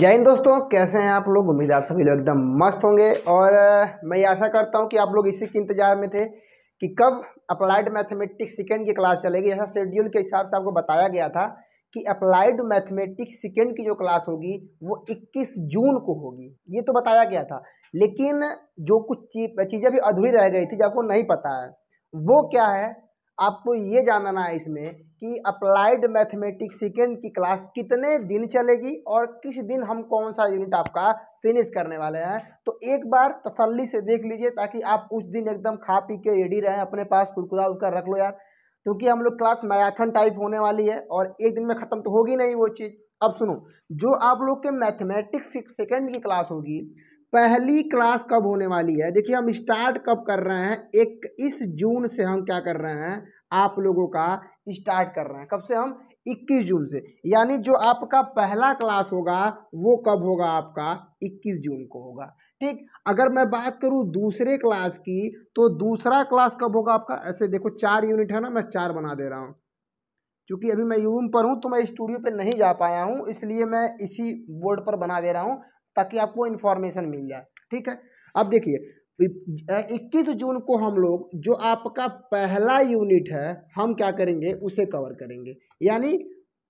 जय हिंद दोस्तों कैसे हैं आप लोग उम्मीद आप सभी लोग एकदम मस्त होंगे और मैं आशा करता हूं कि आप लोग इसी के इंतजार में थे कि कब अप्लाइड मैथमेटिक्स सेकेंड की क्लास चलेगी ऐसा शेड्यूल के हिसाब से आपको बताया गया था कि अप्लाइड मैथमेटिक्स सेकेंड की जो क्लास होगी वो 21 जून को होगी ये तो बताया गया था लेकिन जो कुछ चीज़ें भी अधूरी रह गई थी जो आपको नहीं पता है वो क्या है आपको ये जानना है इसमें कि अप्लाइड मैथमेटिक्स सेकेंड की क्लास कितने दिन चलेगी और किस दिन हम कौन सा यूनिट आपका फिनिश करने वाले हैं तो एक बार तसल्ली से देख लीजिए ताकि आप उस दिन एकदम खा पी के रेडी रहें अपने पास कुरकुरा उकर रख लो यार क्योंकि हम लोग क्लास मैराथन टाइप होने वाली है और एक दिन में ख़त्म तो होगी नहीं वो चीज़ अब सुनो जो आप लोग के मैथमेटिक्स सेकेंड की क्लास होगी पहली क्लास कब होने वाली है देखिए हम स्टार्ट कब कर रहे हैं इक्कीस जून से हम क्या कर रहे हैं आप लोगों का स्टार्ट कर रहे हैं कब से हम 21 जून से यानी जो आपका पहला क्लास होगा वो कब होगा आपका 21 जून को होगा ठीक अगर मैं बात करूं दूसरे क्लास की तो दूसरा क्लास कब होगा आपका ऐसे देखो चार यूनिट है ना मैं चार बना दे रहा हूँ क्योंकि अभी मैं यूम पर हूँ तो मैं स्टूडियो पे नहीं जा पाया हूँ इसलिए मैं इसी बोर्ड पर बना दे रहा हूँ ताकि आपको इन्फॉर्मेशन मिल जाए ठीक है अब देखिए इक्कीस जून को हम लोग जो आपका पहला यूनिट है हम क्या करेंगे उसे कवर करेंगे यानी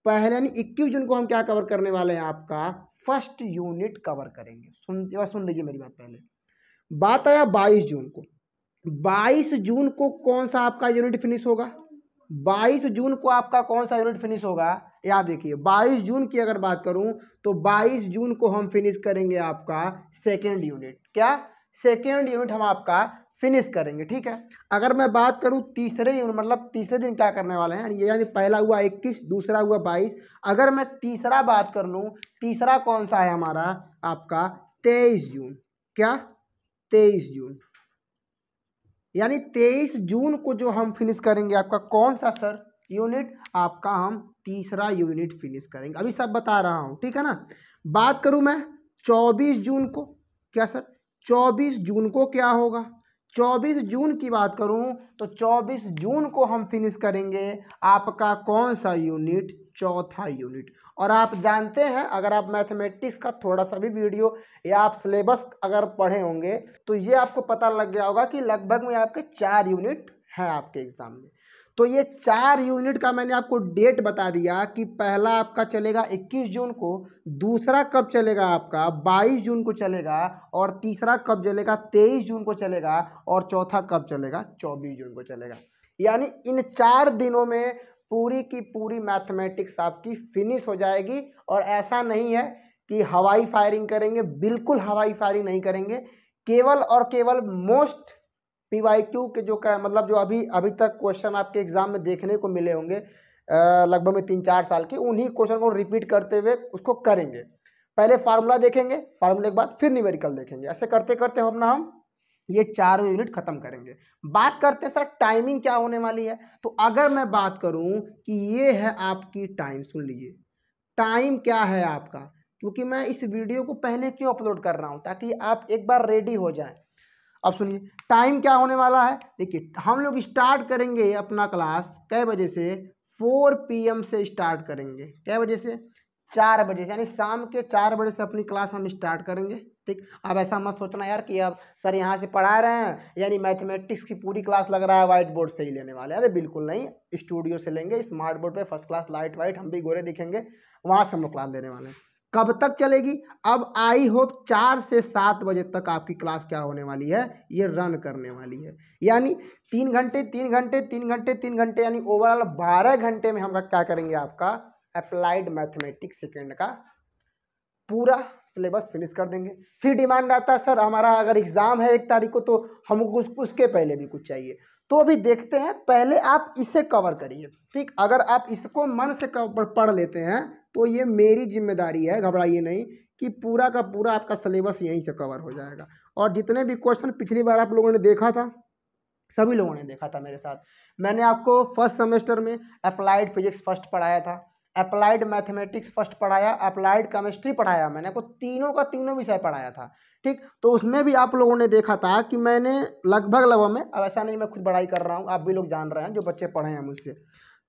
पहले यानी इक्कीस जून को हम क्या कवर करने वाले हैं आपका फर्स्ट यूनिट कवर करेंगे सुन सुन लीजिए मेरी बात पहले बात आया बाईस जून को बाईस जून को कौन सा आपका यूनिट फिनिश होगा 22 जून को आपका कौन सा यूनिट फिनिश होगा याद देखिए 22 जून की अगर बात करूं तो 22 जून को हम फिनिश करेंगे आपका सेकेंड यूनिट क्या सेकेंड यूनिट हम आपका फिनिश करेंगे ठीक है अगर मैं बात करूं तीसरे यूनिट मतलब तीसरे दिन क्या करने वाले हैं ये यानी पहला हुआ 21 दूसरा हुआ 22 अगर मैं तीसरा बात कर लूँ तीसरा कौन सा है हमारा आपका तेईस जून क्या तेईस जून यानी तेईस जून को जो हम फिनिश करेंगे आपका कौन सा सर यूनिट आपका हम तीसरा यूनिट फिनिश करेंगे अभी सब बता रहा हूँ ठीक है ना बात करूँ मैं चौबीस जून को क्या सर चौबीस जून को क्या होगा 24 जून की बात करूं तो 24 जून को हम फिनिश करेंगे आपका कौन सा यूनिट चौथा यूनिट और आप जानते हैं अगर आप मैथमेटिक्स का थोड़ा सा भी वीडियो या आप सिलेबस अगर पढ़े होंगे तो ये आपको पता लग गया होगा कि लगभग में आपके चार यूनिट है आपके एग्ज़ाम में तो ये चार यूनिट का मैंने आपको डेट बता दिया कि पहला आपका चलेगा 21 जून को दूसरा कब चलेगा आपका 22 जून को चलेगा और तीसरा कब चलेगा 23 जून को चलेगा और चौथा कब चलेगा 24 जून को चलेगा यानी इन चार दिनों में पूरी की पूरी मैथमेटिक्स आपकी फिनिश हो जाएगी और ऐसा नहीं है कि हवाई फायरिंग करेंगे बिल्कुल हवाई फायरिंग नहीं करेंगे केवल और केवल मोस्ट पी वाई क्यू के जो का मतलब जो अभी अभी तक क्वेश्चन आपके एग्जाम में देखने को मिले होंगे लगभग में तीन चार साल के उन्हीं क्वेश्चन को रिपीट करते हुए उसको करेंगे पहले फार्मूला देखेंगे फार्मूले के बाद फिर न्यूमेरिकल देखेंगे ऐसे करते करते हम ना हम ये चारों यूनिट खत्म करेंगे बात करते हैं सर टाइमिंग क्या होने वाली है तो अगर मैं बात करूं कि ये है आपकी टाइम सुन लीजिए टाइम क्या है आपका क्योंकि मैं इस वीडियो को पहले क्यों अपलोड कर रहा हूं ताकि आप एक बार रेडी हो जाएं अब सुनिए टाइम क्या होने वाला है देखिए हम लोग स्टार्ट करेंगे अपना क्लास कै बजे से फोर पीएम से स्टार्ट करेंगे कै बजे से चार बजे से यानी शाम के चार बजे से अपनी क्लास हम स्टार्ट करेंगे ठीक अब ऐसा मत सोचना यार कि अब सर यहाँ से पढ़ा रहे हैं यानी मैथमेटिक्स की पूरी क्लास लग रहा है वाइट बोर्ड से ही लेने वाले अरे बिल्कुल नहीं स्टूडियो से लेंगे स्मार्ट बोर्ड पे फर्स्ट क्लास लाइट वाइट हम भी गोरे दिखेंगे वहाँ से हम लोग क्लास लेने वाले हैं कब तक चलेगी अब आई होप चार से सात बजे तक आपकी क्लास क्या होने वाली है ये रन करने वाली है यानी तीन घंटे तीन घंटे तीन घंटे तीन घंटे यानी ओवरऑल बारह घंटे में हम क्या करेंगे आपका अप्लाइड मैथमेटिक्स सेकेंड का पूरा सिलेबस फिनिश कर देंगे फिर डिमांड आता है सर हमारा अगर एग्ज़ाम है एक तारीख को तो हमको उस, उसके पहले भी कुछ चाहिए तो अभी देखते हैं पहले आप इसे कवर करिए ठीक अगर आप इसको मन से पढ़ लेते हैं तो ये मेरी जिम्मेदारी है घबराइए नहीं कि पूरा का पूरा आपका सिलेबस यहीं से कवर हो जाएगा और जितने भी क्वेश्चन पिछली बार आप लोगों ने देखा था सभी लोगों ने देखा था मेरे साथ मैंने आपको फर्स्ट सेमेस्टर में अप्लाइड फिजिक्स फर्स्ट पढ़ाया था अप्लाइड मैथमेटिक्स फर्स्ट पढ़ाया अप्लाइड केमिस्ट्री पढ़ाया मैंने आपको तीनों का तीनों विषय पढ़ाया था ठीक तो उसमें भी आप लोगों ने देखा था कि मैंने लगभग लगभग में अब ऐसा नहीं मैं खुद पढ़ाई कर रहा हूँ आप भी लोग जान रहे हैं जो बच्चे पढ़े हैं मुझसे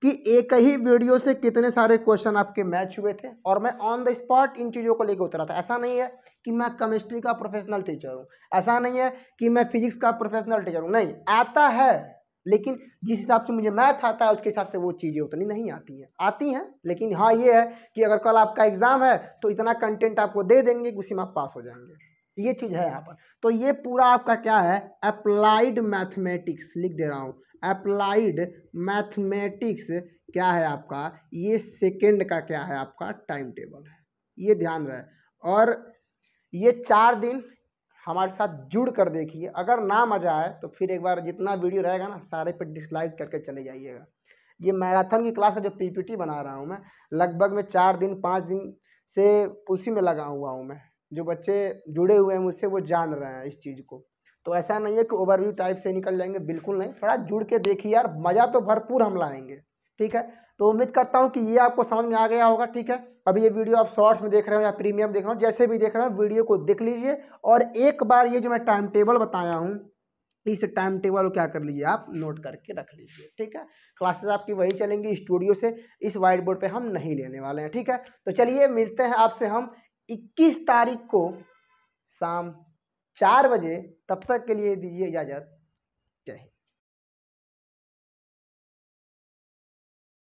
कि एक ही वीडियो से कितने सारे क्वेश्चन आपके मैच हुए थे और मैं ऑन द स्पॉट इन चीज़ों को लेकर उतरा था ऐसा नहीं है कि मैं केमिस्ट्री का प्रोफेशनल टीचर हूँ ऐसा नहीं है कि मैं फिजिक्स का प्रोफेशनल टीचर हूँ नहीं आता है लेकिन जिस हिसाब से मुझे मैथ आता है उसके हिसाब से वो चीज़ें उतनी नहीं आती हैं आती हैं लेकिन हाँ ये है कि अगर कल आपका एग्ज़ाम है तो इतना कंटेंट आपको दे देंगे कि उसी में आप पास हो जाएंगे ये चीज़ है यहाँ पर तो ये पूरा आपका क्या है अप्लाइड मैथमेटिक्स लिख दे रहा हूँ अप्लाइड मैथमेटिक्स क्या है आपका ये सेकेंड का क्या है आपका टाइम टेबल है ये ध्यान रहे और ये चार दिन हमारे साथ जुड़ कर देखिए अगर ना मज़ा आए तो फिर एक बार जितना वीडियो रहेगा ना सारे पे डिसलाइक करके चले जाइएगा ये मैराथन की क्लास का जो पीपीटी बना रहा हूँ मैं लगभग मैं चार दिन पाँच दिन से उसी में लगा हुआ हूँ मैं जो बच्चे जुड़े हुए हैं मुझसे वो जान रहे हैं इस चीज़ को तो ऐसा नहीं है कि ओवरव्यू टाइप से निकल जाएंगे बिल्कुल नहीं थोड़ा जुड़ के देखिए यार मज़ा तो भरपूर हम लाएंगे ठीक है तो उम्मीद करता हूँ कि ये आपको समझ में आ गया होगा ठीक है अभी ये वीडियो आप शॉर्ट्स में देख रहे हो या प्रीमियम देख रहे हो जैसे भी देख रहे हो वीडियो को देख लीजिए और एक बार ये जो मैं टाइम टेबल बताया हूँ इस टाइम टेबल को क्या कर लीजिए आप नोट करके रख लीजिए ठीक है क्लासेस आपकी वही चलेंगी स्टूडियो से इस वाइट बोर्ड पर हम नहीं लेने वाले हैं ठीक है तो चलिए मिलते हैं आपसे हम इक्कीस तारीख को शाम चार बजे तब तक के लिए दीजिए इजाज़त जय हिंद